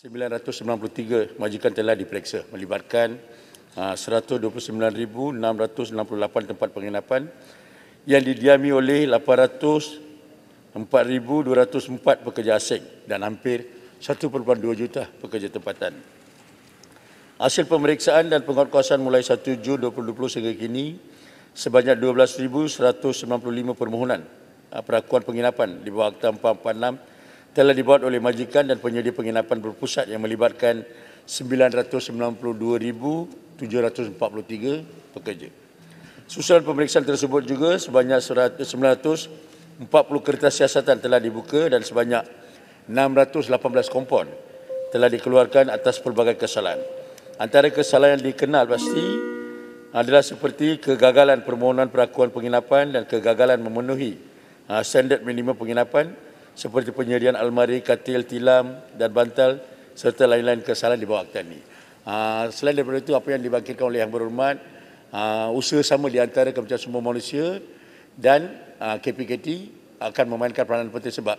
993 majikan telah diperiksa melibatkan 129,668 ah, tempat penginapan yang didiami oleh 804,204 pekerja asing dan hampir 1.2 juta pekerja tempatan. Hasil pemeriksaan dan penguatkuasaan mulai 1 Jun 2020 sehingga kini sebanyak 12,195 permohonan ah, perakuan penginapan di bawah Akta telah dibuat oleh majikan dan penyedia penginapan berpusat yang melibatkan 992,743 pekerja. Susulan pemeriksaan tersebut juga sebanyak 940 kertas siasatan telah dibuka dan sebanyak 618 kompon telah dikeluarkan atas pelbagai kesalahan. Antara kesalahan yang dikenal pasti adalah seperti kegagalan permohonan perakuan penginapan dan kegagalan memenuhi ah, standard minimum penginapan seperti penyediaan almari, katil, tilam dan bantal serta lain-lain kesalahan di bawah akta ini. Ah, selain daripada itu, apa yang dibangkitkan oleh Yang Berhormat, ah, usaha sama di antara kepercayaan semua manusia dan ah, KPKT akan memainkan peranan penting sebab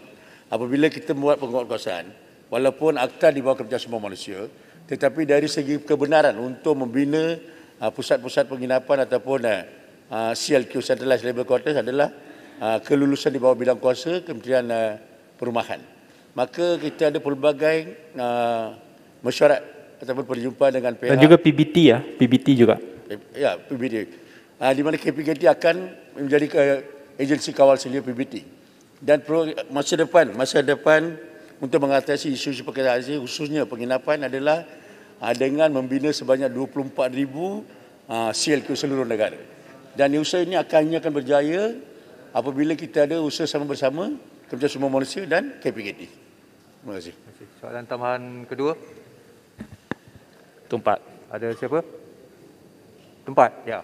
apabila kita membuat penguatkuasaan, walaupun akta di bawah kepercayaan semua manusia, tetapi dari segi kebenaran untuk membina pusat-pusat penginapan ataupun CLQ, Centralized Labour Quarters adalah kelulusan di bawah bidang kuasa Kementerian perumahan. Maka kita ada pelbagai uh, mesyuarat ataupun berjumpa dengan pihak. Dan juga PBT ya, PBT juga. Ya, PBT. Uh, ah, di mana KPKT akan menjadi ke agensi kawal selia PBT. Dan masa depan, masa depan untuk mengatasi isu-isu perkhidmatan asing khususnya penginapan adalah uh, dengan membina sebanyak 24,000 uh, ah, ke seluruh negara. Dan usaha ini akan, akan berjaya apabila kita ada usaha sama bersama Kerja Semua Malaysia dan KPKT. Terima kasih. Soalan tambahan kedua. Tempat. Ada siapa? Tempat. ya.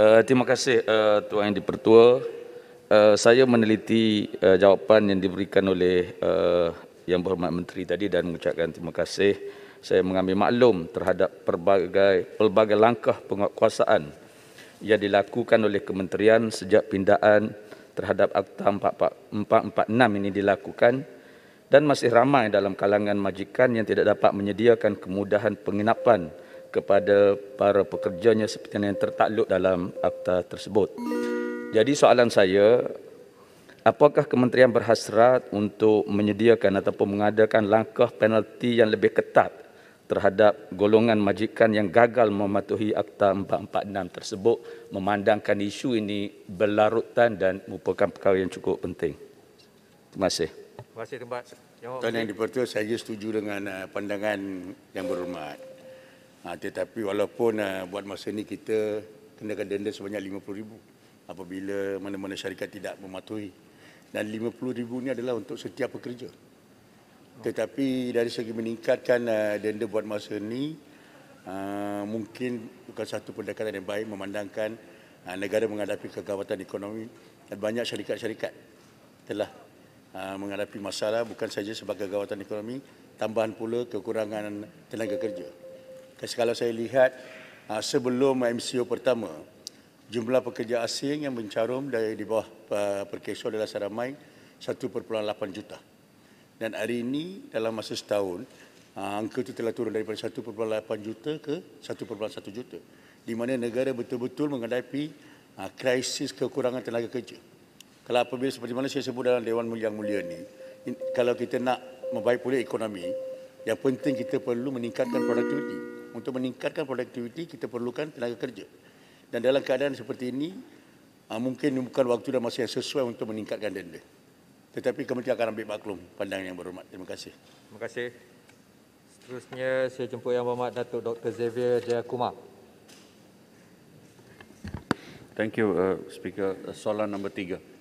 Uh, terima kasih uh, Tuan Yang Dipertua. Uh, saya meneliti uh, jawapan yang diberikan oleh uh, Yang Berhormat Menteri tadi dan mengucapkan terima kasih. Saya mengambil maklum terhadap pelbagai, pelbagai langkah penguatkuasaan yang dilakukan oleh kementerian sejak pindaan terhadap Akta 446 ini dilakukan dan masih ramai dalam kalangan majikan yang tidak dapat menyediakan kemudahan penginapan kepada para pekerjanya seperti yang tertakluk dalam akta tersebut. Jadi soalan saya, apakah kementerian berhasrat untuk menyediakan ataupun mengadakan langkah penalti yang lebih ketat terhadap golongan majikan yang gagal mematuhi Akta 446 tersebut memandangkan isu ini berlarutan dan merupakan perkara yang cukup penting. Terima kasih. Terima kasih tempat. Tuan Yang Dipertua, saya setuju dengan uh, pandangan yang berhormat. Ah, tetapi walaupun uh, buat masa ini kita kena denda sebanyak RM50,000 apabila mana-mana syarikat tidak mematuhi. Dan RM50,000 ini adalah untuk setiap pekerja. Tetapi dari segi meningkatkan uh, denda buat masa ini uh, eh, mungkin bukan satu pendekatan yang baik memandangkan uh, negara menghadapi kegawatan ekonomi dan banyak syarikat-syarikat telah uh, menghadapi masalah bukan saja sebagai kegawatan ekonomi tambahan pula kekurangan tenaga kerja. Kan kalau saya lihat uh, sebelum MCO pertama jumlah pekerja asing yang mencarum dari di bawah uh, perkeso adalah seramai 1.8 juta dan hari ini dalam masa setahun ah, angka itu telah turun daripada 1.8 juta ke 1.1 juta di mana negara betul-betul menghadapi ah, krisis kekurangan tenaga kerja. Kalau apabila seperti mana saya sebut dalam Dewan Mulia Yang Mulia ini, kalau kita nak membaik pulih ekonomi, yang penting kita perlu meningkatkan produktiviti. Untuk meningkatkan produktiviti, kita perlukan tenaga kerja. Dan dalam keadaan seperti ini, ah, mungkin bukan waktu dan masa yang sesuai untuk meningkatkan denda. Tetapi kementerian akan ambil maklum pandangan yang berhormat. Terima kasih. Terima kasih. Seterusnya saya jemput yang berhormat Datuk Dr. Xavier Jayakumar. Thank you, uh, Speaker. Uh, soalan nombor tiga.